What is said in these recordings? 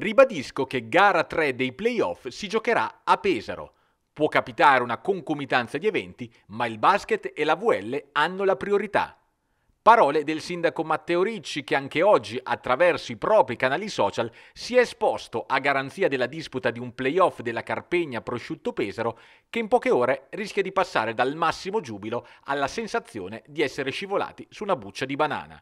Ribadisco che gara 3 dei playoff si giocherà a Pesaro. Può capitare una concomitanza di eventi, ma il basket e la VL hanno la priorità. Parole del sindaco Matteo Ricci che anche oggi, attraverso i propri canali social, si è esposto a garanzia della disputa di un playoff della Carpegna Prosciutto Pesaro che in poche ore rischia di passare dal massimo giubilo alla sensazione di essere scivolati su una buccia di banana.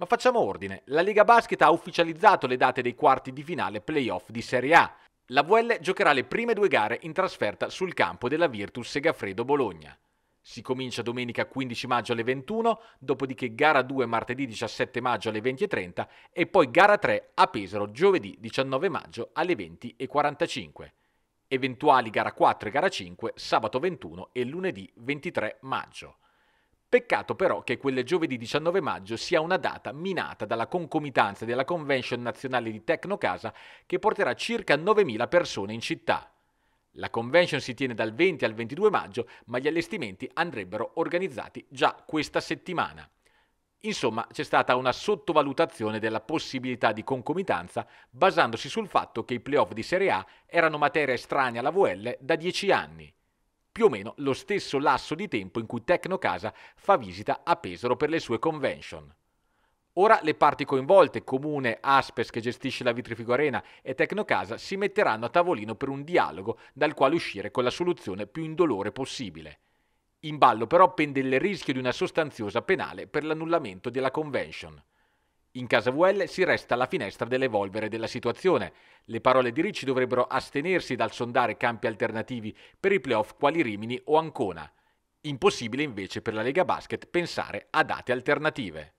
Ma facciamo ordine. La Lega Basket ha ufficializzato le date dei quarti di finale playoff di Serie A. La VL giocherà le prime due gare in trasferta sul campo della Virtus Segafredo Bologna. Si comincia domenica 15 maggio alle 21, dopodiché gara 2 martedì 17 maggio alle 20.30 e poi gara 3 a Pesaro giovedì 19 maggio alle 20.45. Eventuali gara 4 e gara 5 sabato 21 e lunedì 23 maggio. Peccato però che quel giovedì 19 maggio sia una data minata dalla concomitanza della convention nazionale di Tecnocasa che porterà circa 9.000 persone in città. La convention si tiene dal 20 al 22 maggio, ma gli allestimenti andrebbero organizzati già questa settimana. Insomma, c'è stata una sottovalutazione della possibilità di concomitanza basandosi sul fatto che i playoff di Serie A erano materia estranea alla VL da dieci anni più o meno lo stesso lasso di tempo in cui Tecnocasa fa visita a Pesaro per le sue convention. Ora le parti coinvolte, Comune, Aspes che gestisce la Vitrifico Arena e Tecnocasa, si metteranno a tavolino per un dialogo dal quale uscire con la soluzione più indolore possibile. In ballo però pende il rischio di una sostanziosa penale per l'annullamento della convention. In casa VL si resta alla finestra dell'evolvere della situazione. Le parole di Ricci dovrebbero astenersi dal sondare campi alternativi per i playoff quali Rimini o Ancona. Impossibile invece per la Lega Basket pensare a date alternative.